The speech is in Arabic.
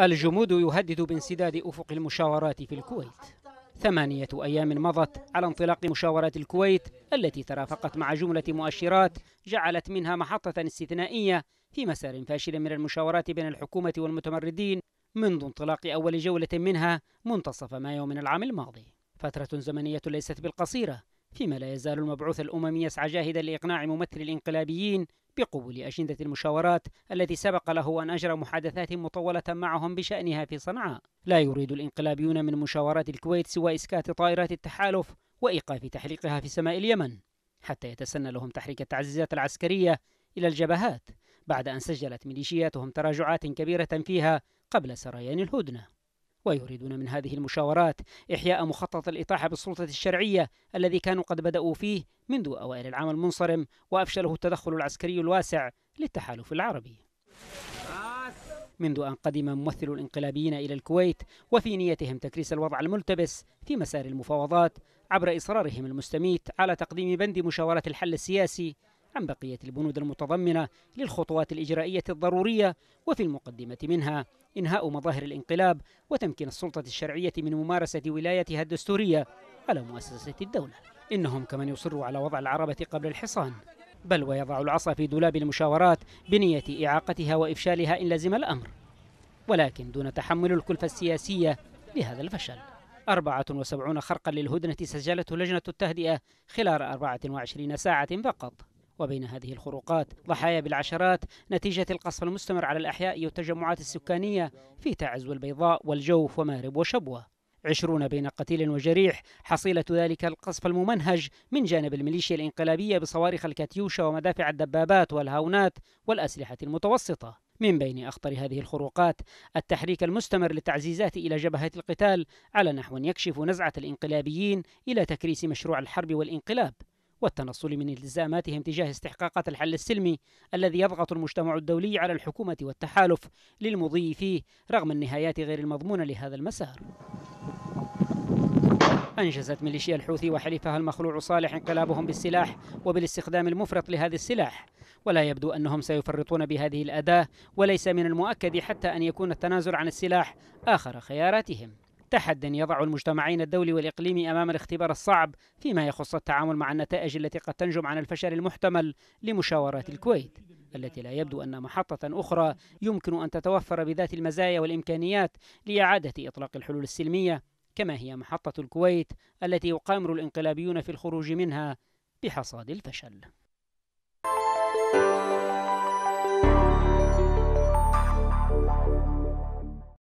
الجمود يهدد بانسداد أفق المشاورات في الكويت ثمانية أيام مضت على انطلاق مشاورات الكويت التي ترافقت مع جملة مؤشرات جعلت منها محطة استثنائية في مسار فاشل من المشاورات بين الحكومة والمتمردين منذ انطلاق أول جولة منها منتصف مايو من العام الماضي فترة زمنية ليست بالقصيرة فيما لا يزال المبعوث الأممي يسعى جاهدا لإقناع ممثل الإنقلابيين بقبول أجندة المشاورات التي سبق له أن أجرى محادثات مطولة معهم بشأنها في صنعاء لا يريد الانقلابيون من مشاورات الكويت سوى إسكات طائرات التحالف وإيقاف تحريقها في سماء اليمن حتى يتسنى لهم تحريك التعزيزات العسكرية إلى الجبهات بعد أن سجلت ميليشياتهم تراجعات كبيرة فيها قبل سريان الهدنة ويريدون من هذه المشاورات إحياء مخطط الإطاحة بالسلطة الشرعية الذي كانوا قد بدأوا فيه منذ أوائل العام المنصرم وأفشله التدخل العسكري الواسع للتحالف العربي منذ أن قدم ممثل الانقلابيين إلى الكويت وفي نيتهم تكريس الوضع الملتبس في مسار المفاوضات عبر إصرارهم المستميت على تقديم بند مشاورات الحل السياسي عن بقية البنود المتضمنة للخطوات الإجرائية الضرورية وفي المقدمة منها إنهاء مظاهر الانقلاب وتمكين السلطة الشرعية من ممارسة ولايتها الدستورية على مؤسسة الدولة إنهم كمن يصروا على وضع العربة قبل الحصان بل ويضع العصا في دولاب المشاورات بنية إعاقتها وإفشالها إن لزم الأمر ولكن دون تحمل الكلفة السياسية لهذا الفشل 74 خرقا للهدنة سجلته لجنة التهدئة خلال 24 ساعة فقط وبين هذه الخروقات ضحايا بالعشرات نتيجة القصف المستمر على الأحياء والتجمعات السكانية في تعز والبيضاء والجوف ومارب وشبوة عشرون بين قتيل وجريح حصيلة ذلك القصف الممنهج من جانب الميليشيا الإنقلابية بصواريخ الكاتيوشا ومدافع الدبابات والهاونات والأسلحة المتوسطة من بين أخطر هذه الخروقات التحريك المستمر للتعزيزات إلى جبهات القتال على نحو يكشف نزعة الإنقلابيين إلى تكريس مشروع الحرب والإنقلاب والتنصل من التزاماتهم تجاه استحقاقات الحل السلمي الذي يضغط المجتمع الدولي على الحكومة والتحالف للمضي فيه رغم النهايات غير المضمونة لهذا المسار أنجزت ميليشيا الحوثي وحليفها المخلوع صالح انقلابهم بالسلاح وبالاستخدام المفرط لهذا السلاح ولا يبدو أنهم سيفرطون بهذه الأداة وليس من المؤكد حتى أن يكون التنازل عن السلاح آخر خياراتهم تحد يضع المجتمعين الدولي والإقليمي أمام الاختبار الصعب فيما يخص التعامل مع النتائج التي قد تنجم عن الفشل المحتمل لمشاورات الكويت التي لا يبدو أن محطة أخرى يمكن أن تتوفر بذات المزايا والإمكانيات لإعادة إطلاق الحلول السلمية كما هي محطة الكويت التي يقامر الانقلابيون في الخروج منها بحصاد الفشل